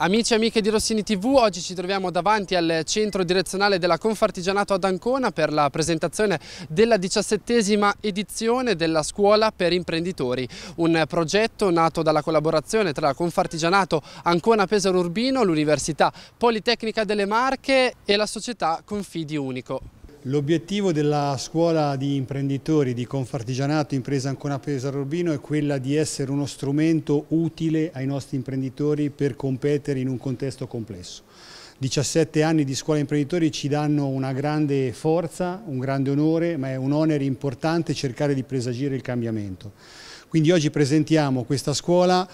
Amici e amiche di Rossini TV, oggi ci troviamo davanti al centro direzionale della Confartigianato ad Ancona per la presentazione della diciassettesima edizione della Scuola per Imprenditori, un progetto nato dalla collaborazione tra Confartigianato Ancona Pesaro Urbino, l'Università Politecnica delle Marche e la società Confidi Unico. L'obiettivo della scuola di imprenditori di Confartigianato Impresa Ancona Pesaro Urbino è quella di essere uno strumento utile ai nostri imprenditori per competere in un contesto complesso. 17 anni di scuola imprenditori ci danno una grande forza, un grande onore, ma è un onere importante cercare di presagire il cambiamento. Quindi oggi presentiamo questa scuola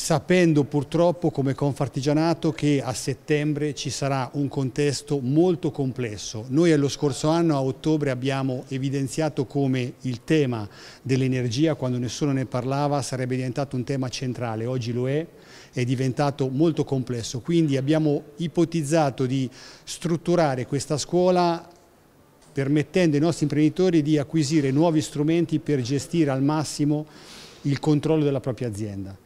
sapendo purtroppo come Confartigianato che a settembre ci sarà un contesto molto complesso. Noi lo scorso anno a ottobre abbiamo evidenziato come il tema dell'energia, quando nessuno ne parlava, sarebbe diventato un tema centrale, oggi lo è, è diventato molto complesso, quindi abbiamo ipotizzato di strutturare questa scuola permettendo ai nostri imprenditori di acquisire nuovi strumenti per gestire al massimo il controllo della propria azienda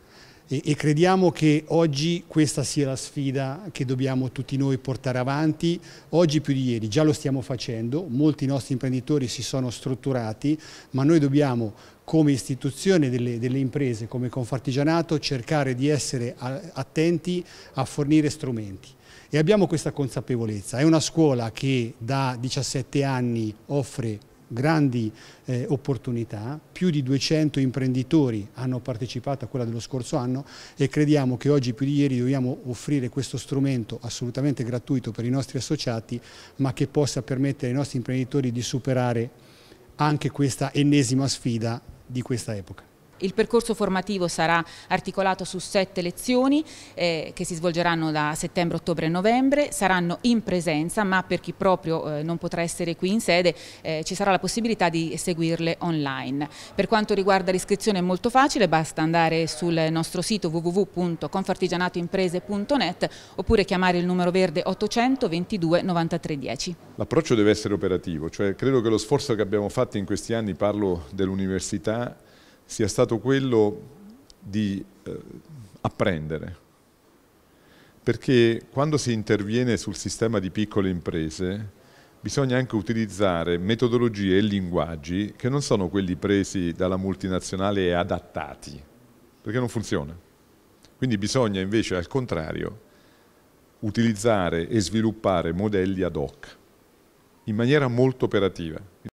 e, e crediamo che oggi questa sia la sfida che dobbiamo tutti noi portare avanti, oggi più di ieri, già lo stiamo facendo, molti nostri imprenditori si sono strutturati, ma noi dobbiamo come istituzione delle, delle, imprese, come Confartigianato, cercare di essere attenti a fornire strumenti. E abbiamo questa consapevolezza. È una scuola che da 17 anni offre grandi eh, opportunità, più di 200 imprenditori hanno partecipato a quella dello scorso anno e crediamo che oggi più di ieri dobbiamo offrire questo strumento assolutamente gratuito per i nostri associati ma che possa permettere ai nostri imprenditori di superare anche questa ennesima sfida di questa epoca. Il percorso formativo sarà articolato su sette lezioni eh, che si svolgeranno da settembre, ottobre e novembre, saranno in presenza ma per chi proprio eh, non potrà essere qui in sede eh, ci sarà la possibilità di seguirle online. Per quanto riguarda l'iscrizione è molto facile, basta andare sul nostro sito www.confartigianatoimprese.net oppure chiamare il numero verde 800 22 93 10. L'approccio deve essere operativo, cioè credo che lo sforzo che abbiamo fatto in questi anni, parlo dell'università, sia stato quello di eh, apprendere. Perché quando si interviene sul sistema di piccole imprese bisogna anche utilizzare metodologie e linguaggi che non sono quelli presi dalla multinazionale e adattati, perché non funziona. Quindi bisogna invece al contrario utilizzare e sviluppare modelli ad hoc in maniera molto operativa.